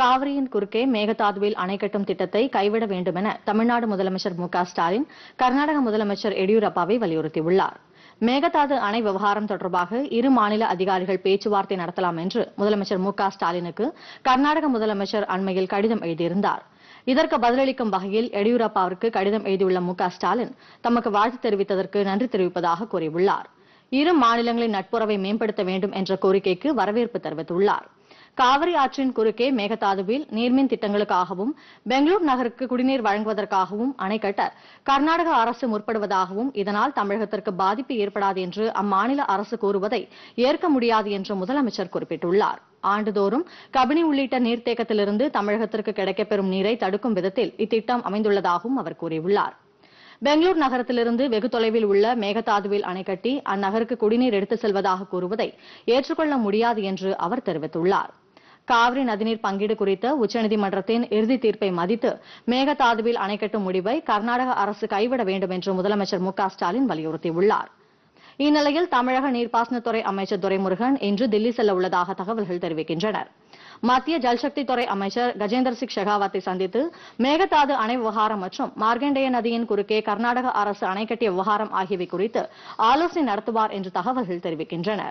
காவிரியின் குறுக்கே மேகதாதுவில் அணை கட்டும் திட்டத்தை கைவிட வேண்டும் என தமிழ்நாடு முதலமைச்சர் மு ஸ்டாலின் கர்நாடக முதலமைச்சர் எடியூரப்பாவை வலியுறுத்தியுள்ளார் மேகதாது அணை விவகாரம் தொடர்பாக இரு மாநில அதிகாரிகள் பேச்சுவார்த்தை நடத்தலாம் என்று முதலமைச்சர் மு ஸ்டாலினுக்கு கர்நாடக முதலமைச்சர் அண்மையில் கடிதம் எழுதியிருந்தார் இதற்கு பதிலளிக்கும் வகையில் எடியூரப்பாவிற்கு கடிதம் எழுதியுள்ள மு ஸ்டாலின் தமக்கு வாழ்த்து தெரிவித்ததற்கு நன்றி தெரிவிப்பதாக கூறியுள்ளாா் இரு மாநிலங்களின் நட்புறவை மேம்படுத்த வேண்டும் என்ற கோரிக்கைக்கு வரவேற்பு தெரிவித்துள்ளார் காவிரி ஆற்றின் குறுக்கே மேகதாதுவில் நீர்மின் திட்டங்களுக்காகவும் பெங்களூர் நகருக்கு குடிநீர் வழங்குவதற்காகவும் அணை கட்ட கர்நாடக அரசு முற்படுவதாகவும் இதனால் தமிழகத்திற்கு பாதிப்பு ஏற்படாது என்று அம்மாநில அரசு கூறுவதை ஏற்க முடியாது என்று முதலமைச்சர் குறிப்பிட்டுள்ளார் ஆண்டுதோறும் கபினி உள்ளிட்ட நீர்த்தேக்கத்திலிருந்து தமிழகத்திற்கு கிடைக்கப்பெறும் நீரை தடுக்கும் விதத்தில் இத்திட்டம் அமைந்துள்ளதாகவும் அவர் கூறியுள்ளாா் பெங்களூர் நகரத்திலிருந்து வெகு தொலைவில் உள்ள மேகதாதுவில் அணைக்கட்டி அந்நகருக்கு குடிநீர் எடுத்துச் செல்வதாக கூறுவதை ஏற்றுக்கொள்ள முடியாது என்று அவர் தெரிவித்துள்ளார் காவிரி நதிநீர் பங்கீடு குறித்த உச்சநீதிமன்றத்தின் இறுதி தீர்ப்பை மதித்து மேகதாதுவில் அணைக்கட்டும் முடிவை கர்நாடக அரசு கைவிட வேண்டும் என்று முதலமைச்சர் மு ஸ்டாலின் வலியுறுத்தியுள்ளார் இந்நிலையில் தமிழக நீர்ப்பாசனத்துறை அமைச்சர் துரைமுருகன் இன்று தில்லி செல்ல உள்ளதாக தகவல்கள் தெரிவிக்கின்றன மத்திய ஜல்சக்தி துறை அமைச்சர் கஜேந்திர சிங் ஷெகாவத்தை சந்தித்து மேகதாது அணை விவகாரம் மற்றும் மார்கண்டேய நதியின் குறுக்கே கர்நாடக அரசு அணை கட்டிய விவகாரம் ஆகியவை குறித்து ஆலோசனை நடத்துவார் என்று தகவல்கள் தெரிவிக்கின்றன